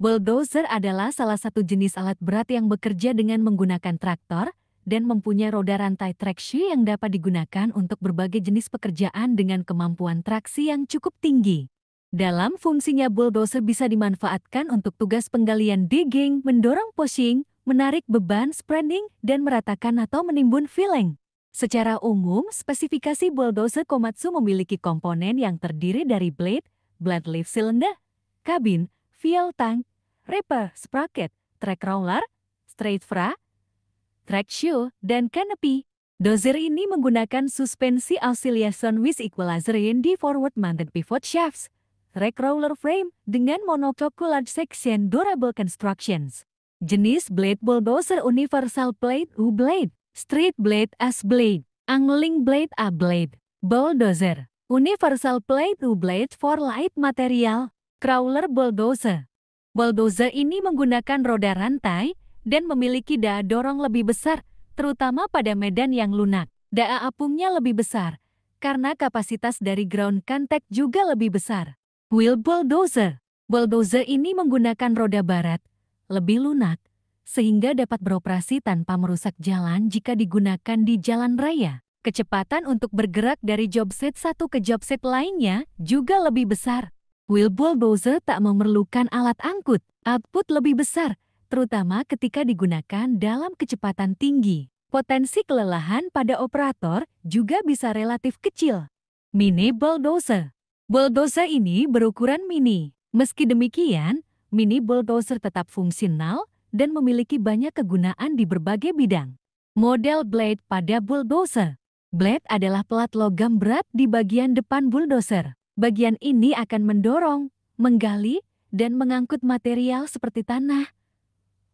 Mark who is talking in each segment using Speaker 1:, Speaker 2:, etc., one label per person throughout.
Speaker 1: Bulldozer adalah salah satu jenis alat berat yang bekerja dengan menggunakan traktor dan mempunyai roda rantai traksi yang dapat digunakan untuk berbagai jenis pekerjaan dengan kemampuan traksi yang cukup tinggi. Dalam fungsinya bulldozer bisa dimanfaatkan untuk tugas penggalian digging, mendorong pushing, menarik beban spreading, dan meratakan atau menimbun filling. Secara umum, spesifikasi bulldozer Komatsu memiliki komponen yang terdiri dari blade, blade lift silinder, kabin, fuel tank, repa, sprocket, track roller, straight fra, track shoe, dan canopy. Dozer ini menggunakan suspensi oscillation with Equalizer in the forward mounted pivot shafts, track roller frame, dengan monocoque large section durable constructions. Jenis blade bulldozer universal plate U blade, straight blade S blade, angling blade A blade, bulldozer, universal plate U blade for light material, crawler bulldozer. Bulldozer ini menggunakan roda rantai dan memiliki daa dorong lebih besar, terutama pada medan yang lunak. Daa apungnya lebih besar, karena kapasitas dari ground contact juga lebih besar. Wheel Bulldozer Bulldozer ini menggunakan roda barat, lebih lunak, sehingga dapat beroperasi tanpa merusak jalan jika digunakan di jalan raya. Kecepatan untuk bergerak dari job set satu ke job set lainnya juga lebih besar. Wilbur Bowser tak memerlukan alat angkut. Output lebih besar, terutama ketika digunakan dalam kecepatan tinggi. Potensi kelelahan pada operator juga bisa relatif kecil. Mini Bulldozer Bulldozer ini berukuran mini. Meski demikian, mini bulldozer tetap fungsional dan memiliki banyak kegunaan di berbagai bidang. Model blade pada bulldozer Blade adalah pelat logam berat di bagian depan bulldozer. Bagian ini akan mendorong, menggali, dan mengangkut material seperti tanah,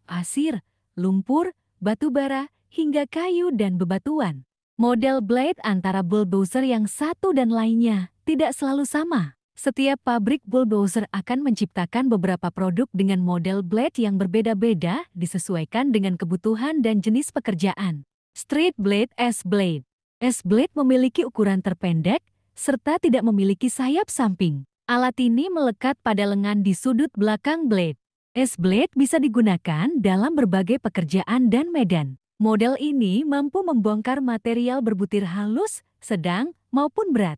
Speaker 1: pasir, lumpur, batu bara, hingga kayu dan bebatuan. Model blade antara bulldozer yang satu dan lainnya tidak selalu sama. Setiap pabrik bulldozer akan menciptakan beberapa produk dengan model blade yang berbeda-beda disesuaikan dengan kebutuhan dan jenis pekerjaan. Straight blade S-blade S-blade memiliki ukuran terpendek, serta tidak memiliki sayap samping. Alat ini melekat pada lengan di sudut belakang blade. S-blade bisa digunakan dalam berbagai pekerjaan dan medan. Model ini mampu membongkar material berbutir halus, sedang, maupun berat.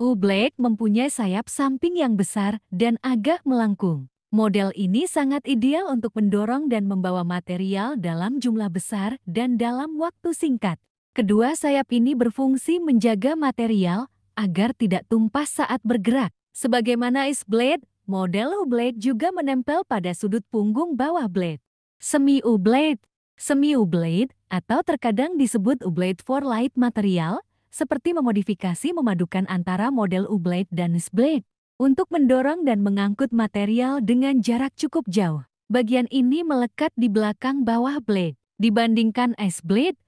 Speaker 1: U-blade mempunyai sayap samping yang besar dan agak melengkung. Model ini sangat ideal untuk mendorong dan membawa material dalam jumlah besar dan dalam waktu singkat. Kedua sayap ini berfungsi menjaga material, agar tidak tumpah saat bergerak. Sebagaimana ice blade, model U-blade juga menempel pada sudut punggung bawah blade. Semi U-blade Semi U-blade atau terkadang disebut U-blade for light material, seperti memodifikasi memadukan antara model U-blade dan is blade untuk mendorong dan mengangkut material dengan jarak cukup jauh. Bagian ini melekat di belakang bawah blade. Dibandingkan S-blade,